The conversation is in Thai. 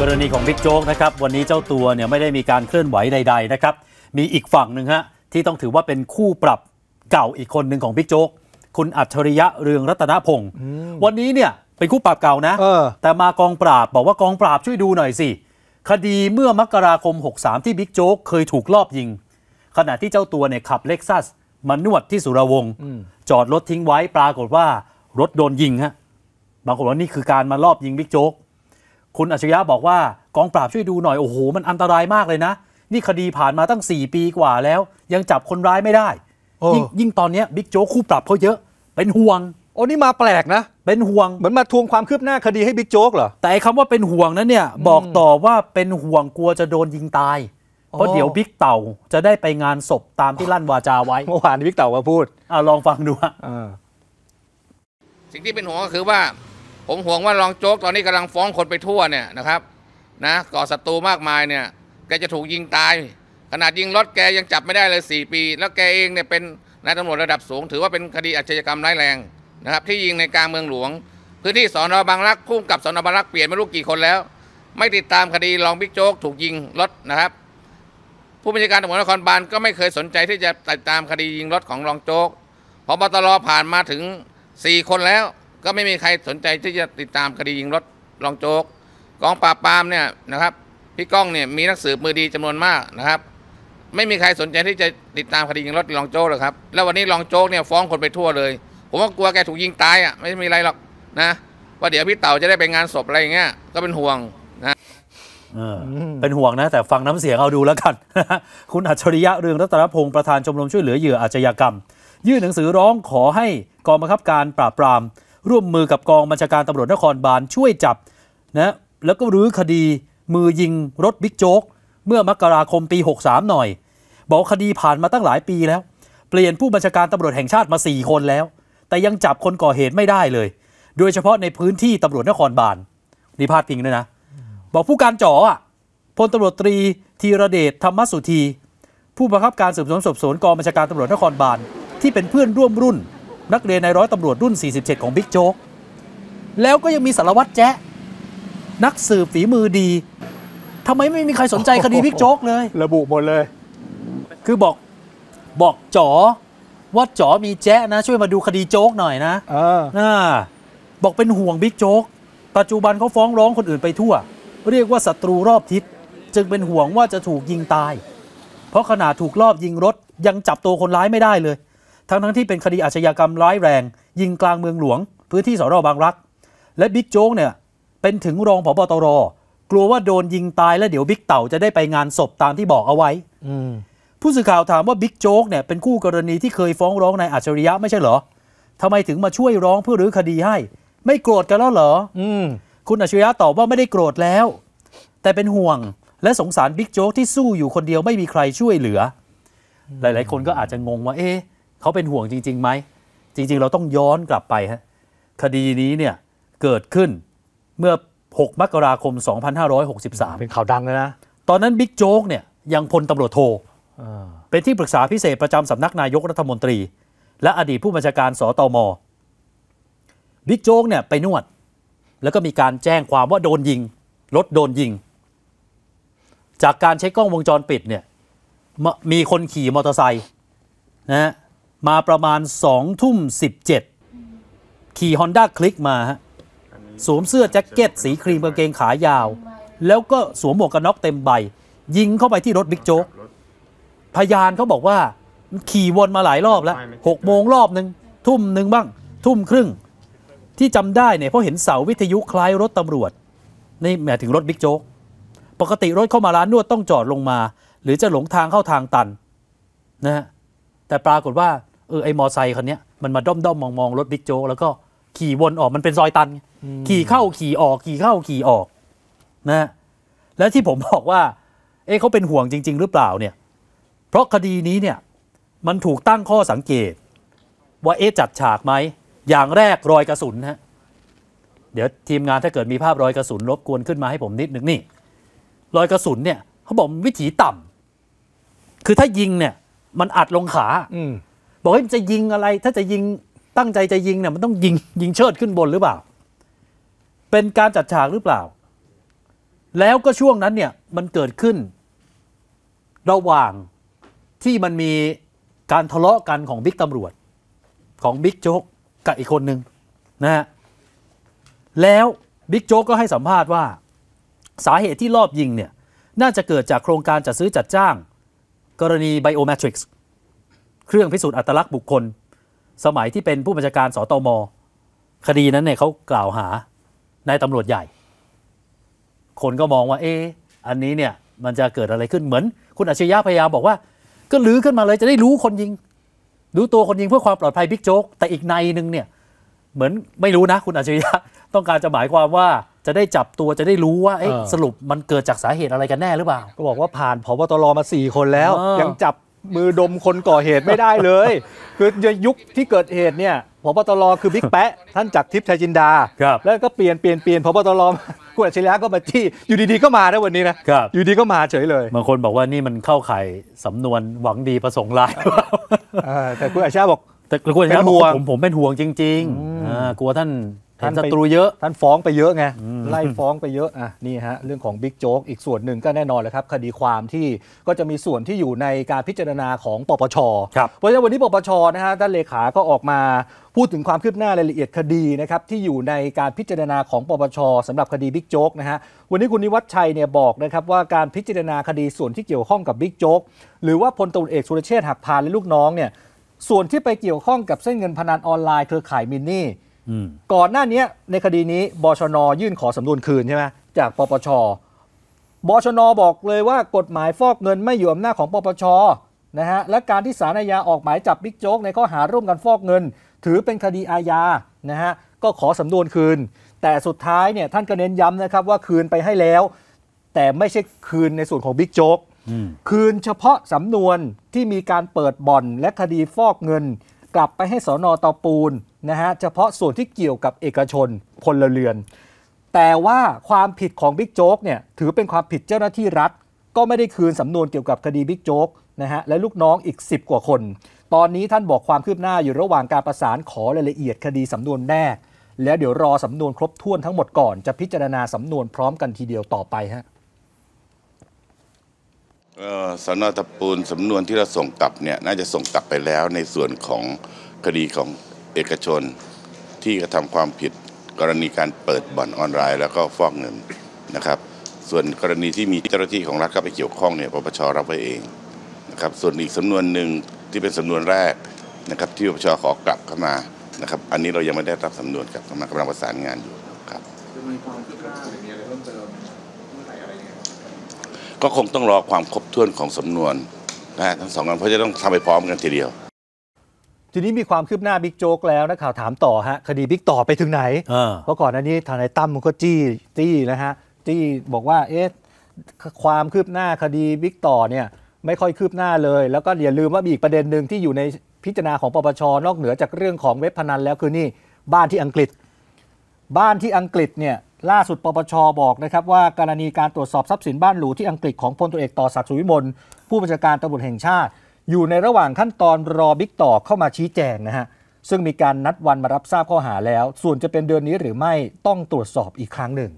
กรณีของบิ๊กโจ๊กนะครับวันนี้เจ้าตัวเนี่ยไม่ได้มีการเคลื่อนไหวใด ๆนะครับ มีอีกฝั่งหนึ่งฮะที่ต้องถือว่าเป็นคู่ปรับเก่าอีกคนหนึ่งของบิ๊กโจ๊กคุณอัจฉริยะเรืองรัตนพงศ์วันนี้เนี่ยเป็นคู่ปรับเก่านะแต่มากองปราบบอกว่ากองปราบช่วยดูหน่อยสิคดีเมื่อมกราคม63ที่บิ๊กโจ๊กเคยถูกลอบยิง ขณะที่เจ้าตัวเนี่ยขับเล็กซัสมานวดที่สุรวงศ์จอดรถทิ้งไว้ปรากฏว่ารถโดนยิงฮะบางคนว่านี่คือการมาลอบยิงบิ๊กโจ๊กคุณอัจฉริยะบอกว่ากองปราบช่วยดูหน่อย โอ้โห มันอันตรายมากเลยนะ นี่คดีผ่านมาตั้ง 4 ปีกว่าแล้ว ยังจับคนร้ายไม่ได้ ยิ่งตอนนี้บิ๊กโจ๊กคู่ปรับเขาเยอะ เป็นห่วง โอ้นี่มาแปลกนะ เป็นห่วง เหมือนมาทวงความคืบหน้าคดีให้บิ๊กโจ๊กเหรอ แต่คำว่าเป็นห่วงนั้นเนี่ย บอกต่อว่าเป็นห่วงกลัวจะโดนยิงตาย เพราะเดี๋ยวบิ๊กเต่าจะได้ไปงานศพตามที่ลั่นวาจาไว้เมื่อวานบิ๊กเต่ามาพูดอ่าลองฟังดูฮะสิ่งที่เป็นห่วงก็คือว่าผมห่วงว่ารองโจ๊กตอนนี้กำลังฟ้องคนไปทั่วเนี่ยนะครับ นะก่อศัตรูมากมายเนี่ยแกจะถูกยิงตาย ขนาดยิงรถแกยังจับไม่ได้เลย 4 ปี แล้วแกเองเนี่ยเป็นนายตำรวจระดับสูงถือว่าเป็นคดีอาชญากรรมร้ายแรงนะครับ ที่ยิงในกลางเมืองหลวงพื้นที่สอนอบางรักพุ่มกับสอนอบางรักเปลี่ยนไม่รู้กี่คนแล้ว ไม่ติดตามคดีรองบิ๊กโจ๊กถูกยิงรถนะครับ ผู้บัญชาการตำรวจนครบาลก็ไม่เคยสนใจที่จะติดตามคดียิงรถของรองโจ๊กพบตรผ่านมาถึง 4 คนแล้วก็ไม่มีใครสนใจที่จะติดตามคดียิงรถรองโจ๊กกองปราบปรามเนี่ยนะครับ พี่ก้องเนี่ยมีนักสืบมือดีจำนวนมากนะครับ ไม่มีใครสนใจที่จะติดตามคดียิงรถรองโจ๊กหรอกครับ แล้ววันนี้รองโจ๊กเนี่ย ฟ้องคนไปทั่วเลย ผมว่ากลัวแกถูกยิงตายอ่ะไม่มีอะไรหรอกนะว่าเดี๋ยวพี่เต่าจะได้ไปงานศพอะไรอย่างเงี้ยก็เป็นห่วงนะเป็นห่วงนะ แต่ฟังน้ำเสียงเอาดูแล้วกันคุณอัจฉริยะเรืองรัตนพงศ์ประธานชมรมช่วยเหลือเหยื่ออาชญากรรม ยื่นหนังสือร้องขอให้กองบังคับการปราบปรามร่วมมือกับกองบัญชาการตำรวจนครบาลช่วยจับนะแล้วก็รื้อคดีมือยิงรถบิ๊กโจ๊กเมื่อมกราคมปี 63 หน่อยบอกคดีผ่านมาตั้งหลายปีแล้ว เปลี่ยนผู้บัญชาการตำรวจแห่งชาติมา 4 คนแล้ว แต่ยังจับคนก่อเหตุไม่ได้เลย โดยเฉพาะในพื้นที่ตำรวจนครบาลนี่พาดพิงด้วยนะบอกผู้การจ๋อพลตำรวจตรีธีรเดชธรรมสุธีผู้บังคับการสืบสวนสอบสวนกองบัญชาการตำรวจนครบาลที่เป็นเพื่อนร่วมรุ่นนักเรียนในร้อยตำรวจรุ่น 47 ของบิ๊กโจ๊ก แล้วก็ยังมีสารวัตรแจ๊ะ นักสืบฝีมือดี ทำไมไม่มีใครสนใจคดีบิ๊กโจ๊กเลย ระบุหมดเลย คือบอกบอกจ๋อว่าจ๋อมีแจ๊ะนะ ช่วยมาดูคดีโจ๊กหน่อยนะเออนาบอกเป็นห่วงบิ๊กโจ๊ก ปัจจุบันเขาฟ้องร้องคนอื่นไปทั่ว เรียกว่าศัตรูรอบทิศ จึงเป็นห่วงว่าจะถูกยิงตาย เพราะขนาดถูกรอบยิงรถ ยังจับตัวคนร้ายไม่ได้เลยทั้งทั้งที่เป็นคดีอาชญากรรมร้ายแรง ยิงกลางเมืองหลวง พื้นที่สอรอบางรัก และบิ๊กโจ๊กเนี่ยเป็นถึงรองผบตรกลัวว่าโดนยิงตายแล้วเดี๋ยวบิ๊กเต่าจะได้ไปงานศพตามที่บอกเอาไว้ผู้สื่อข่าวถามว่าบิ๊กโจ๊กเนี่ยเป็นคู่กรณีที่เคยฟ้องร้องนายอัจฉริยะไม่ใช่เหรอทำไมถึงมาช่วยร้องเพื่อรื้อคดีให้ ไม่โกรธกันแล้วเหรออคุณอัจฉริยะตอบว่าไม่ได้โกรธแล้ว แต่เป็นห่วงและสงสารบิ๊กโจ๊กที่สู้อยู่คนเดียวไม่มีใครช่วยเหลือ หลายๆ คนก็อาจจะงงว่าเอ๊ะเขาเป็นห่วงจริง ๆไหม จริง ๆ เราต้องย้อนกลับไปฮะคดีนี้เนี่ยเกิดขึ้นเมื่อ 6 มกราคม 2563 เป็นข่าวดังเลยนะ ตอนนั้นบิ๊กโจ๊กเนี่ยยังพลตำรวจโทเป็นที่ปรึกษาพิเศษประจำสำนักนายกรัฐมนตรี และอดีตผู้บัญชาการสตมบิ๊กโจ๊กเนี่ยไปนวด แล้วก็มีการแจ้งความว่าโดนยิง รถโดนยิง จากการใช้กล้องวงจรปิดเนี่ยมีคนขี่มอเตอร์ไซค์นะะมาประมาณสองทุ่มสิบเจ็ดขี่ฮอนด้าคลิกมาฮะสวมเสื้อแจ็คเก็ตสีครีมกางเกงขายาว แล้วก็สวมหมวกกันน็อกเต็มใบ ยิงเข้าไปที่รถบิ๊กโจ๊กพยานเขาบอกว่า ขี่วนมาหลายรอบแล้วหกโมงรอบหนึ่งทุ่มหนึ่งบ้าง ทุ่มครึ่ง ที่จำได้เนี่ยเพราะเห็นเสาวิทยุคล้ายรถตำรวจ นี่หมายถึงรถบิ๊กโจ๊กปกติรถเข้ามาร้านนวดต้องจอดลงมา หรือจะหลงทางเข้าทางตันนะฮะแต่ปรากฏว่าเออไอมอไซค์คันนี้มันมาด้อมด้อมมองมองรถบิ๊กโจ๊กแล้วก็ขี่วนออกมันเป็นซอยตัน ขี่เข้าขี่ออก ขี่เข้าขี่ออกนะ แล้วที่ผมบอกว่า เอ๊ะเขาเป็นห่วงจริง ๆ หรือเปล่าเนี่ย เพราะคดีนี้เนี่ย มันถูกตั้งข้อสังเกต ว่าเอ๊ะจัดฉากไหมอย่างแรกรอยกระสุนฮะเดี๋ยวทีมงานถ้าเกิดมีภาพรอยกระสุนรบกวนขึ้นมาให้ผมนิดนึงนี่ รอยกระสุนเนี่ยเขาบอกวิถีต่ำ คือถ้ายิงเนี่ย มันอัดลงขาอืบอกให้จะยิงอะไรถ้าจะยิงตั้งใจจะยิงเนี่ยมันต้องยิงยิงเชิดขึ้นบนหรือเปล่า เป็นการจัดฉากหรือเปล่า แล้วก็ช่วงนั้นเนี่ยมันเกิดขึ้นระหว่างที่มันมีการทะเลาะกันของบิ๊กตำรวจของบิ๊กโจ๊กกับอีกคนหนึ่งนะฮะแล้วบิ๊กโจ๊กก็ให้สัมภาษณ์ว่า สาเหตุที่รอบยิงเนี่ยน่าจะเกิดจากโครงการจัดซื้อจัดจ้างกรณีไบโอเมทริกซ์เครื่องพิสูจน์อัตลักษณ์บุคคล สมัยที่เป็นผู้บัญชาการสตม คดีนั้นเนี่ยเขากล่าวหานายตำรวจใหญ่ คนก็มองว่าเอออันนี้เนี่ยมันจะเกิดอะไรขึ้นเหมือน คุณอัชิยะพยายามบอกว่า ก็ลื้อขึ้นมาเลยจะได้รู้คนยิง รู้ตัวคนยิงเพื่อความปลอดภัยบิ๊กโจ๊กแต่อีกในหนึ่งเนี่ย เหมือนไม่รู้นะ คุณอัชิยะต้องการจะหมายความว่าจะได้จับตัวจะได้รู้ว่าสรุปมันเกิดจากสาเหตุอะไรกันแน่หรือเปล่า ก็บอกว่าผ่านพบตรมาสี่คนแล้ว ยังจับมือดมคนก่อเหตุไม่ได้เลย คือ ยุคที่เกิดเหตุเนี่ยพบตรคือบิ๊กแปะท่านจากทิพย์ชัยจินดา แล้วก็เปลี่ยนเปลี่ยนเปลี่ยนพบตรคุณอัจฉริยะก็มาที่ อยู่ดีๆก็มาได้วันนี้นะ อยู่ดีก็มาเฉยเลยบางคนบอกว่านี่มันเข้าไข่สำนวนหวังดีประสงค์ร้ายแต่คุณอัจฉริยะบอกแต่คุณอัจฉริยะบอกผมผมเป็นห่วงจริงๆกลัวท่านท่านศัตรูเยอะท่านฟ้องไปเยอะไงไล่ฟ้องไปเยอะอ่ะนี่ฮะเรื่องของบิ๊กโจ๊กอีกส่วนหนึ่งก็แน่นอนแลลวครับคดีความที่ก็จะมีส่วนที่อยู่ในการพิจารณาของปปชเพราะฉะนั้นวันนี้ปปชนะฮะท่านเลขา ก็ออกมาพูดถึงความคืบหน้ารายละเอียดคดีนะครับที่อยู่ในการพิจารณาของปปชสำหรับคดีบิ๊กโจ๊กนะฮะวันนี้คุณนิวัฒชัยเนี่ยบอกนะครับว่า การพิจารณาคดีส่วนที่เกี่ยวข้องกับบิ๊กโจ๊กหรือว่าพลตุลเอกสุรเชษฐ์หักพานและลูกน้องเนี่ยส่วนที่ไปเกี่ยวข้องกับเส้นเงินพนันออนไลน์เครือข่ายมินนี่ก่อนหน้านี้ในคดีนี้บชน ยื่นขอสำนวนคืนใช่ไหมจากปปช บชนบอกเลยว่ากฎหมายฟอกเงินไม่อยู่อำนาจของปปชนะฮะและการที่สารอาญาออกหมายจับบิ๊กโจ๊กในข้อหาร่วมกันฟอกเงิน ถือเป็นคดีอาญานะฮะก็ขอสำนวนคืน แต่สุดท้ายเนี่ยท่านก็เน้นย้ำนะครับว่าคืนไปให้แล้ว แต่ไม่ใช่คืนในส่วนของบิ๊กโจ๊กคืนเฉพาะสำนวนที่มีการเปิดบ่อนและคดีฟอกเงินกลับไปให้สอนอตอปูน นะฮะ เฉพาะส่วนที่เกี่ยวกับเอกชนพลเรือน แต่ว่าความผิดของบิ๊กโจ๊กเนี่ย ถือเป็นความผิดเจ้าหน้าที่รัฐ ก็ไม่ได้คืนสำนวนเกี่ยวกับคดีบิ๊กโจ๊กนะฮะ และลูกน้องอีก 10 กว่าคน ตอนนี้ท่านบอกความคืบหน้าอยู่ระหว่างการประสานขอรายละเอียดคดีสำนวนแรกแล้วเดี๋ยวรอสำนวนครบถ้วนทั้งหมดก่อนจะพิจารณาสำนวนพร้อมกันทีเดียวต่อไปฮะสนตะปูนสำนวนที่เราส่งกลับเนี่ยน่าจะส่งกลับไปแล้วในส่วนของคดีของเอกชน ที่กระทำความผิดกรณีการเปิดบ่อนออนไลน์แล้วก็ฟอกเงินนะครับ ส่วนกรณีที่มีเจ้าหน้าที่ของรัฐเข้าไปเกี่ยวข้องเนี่ยปปชรับไว้เองนะครับส่วนอีกสำนวนหนึ่งที่เป็นสำนวนแรกนะครับที่ปปชขอกลับเข้ามานะครับอันนี้เรายังไม่ได้รับสำนวนกลับเข้ามากำลังประสานงานอยู่ครับก็คงต้องรอความครบถ้วนของสำนวนนะฮะทั้งสองกันเพราะจะต้องทำไปพร้อมกันทีเดียว ทีนี้มีความคืบหน้าบิ๊กโจ๊กแล้วนะข่าวถามต่อฮะคดีบิ๊กต่อไปถึงไหนเพราะก่อนหน้านี้ทางนายตั้มมันก็จี้จี้นะฮะจี้บอกว่าเอ๊ะความคืบหน้าคดีบิ๊กต่อเนี่ยไม่ค่อยคืบหน้าเลย แล้วก็อย่าลืมว่ามีอีกประเด็นหนึ่งที่อยู่ในพิจารณาของปปชนอกเหนือจากเรื่องของเว็บพนันแล้วคือนี่บ้านที่อังกฤษ บ้านที่อังกฤษเนี่ยล่าสุดปปชบอกนะครับว่ากรณีการตรวจสอบทรัพย์สินบ้านหรูที่อังกฤษของพลตเอกต่อศักดิ์สุวิมลผู้บัญชาการตำรวจแห่งชาติ อยู่ในระหว่างขั้นตอนรอบิ๊กต่อเข้ามาชี้แจงนะฮะซึ่งมีการนัดวันมารับทราบข้อหาแล้ว ส่วนจะเป็นเดือนนี้หรือไม่ต้องตรวจสอบอีกครั้งหนึ่ง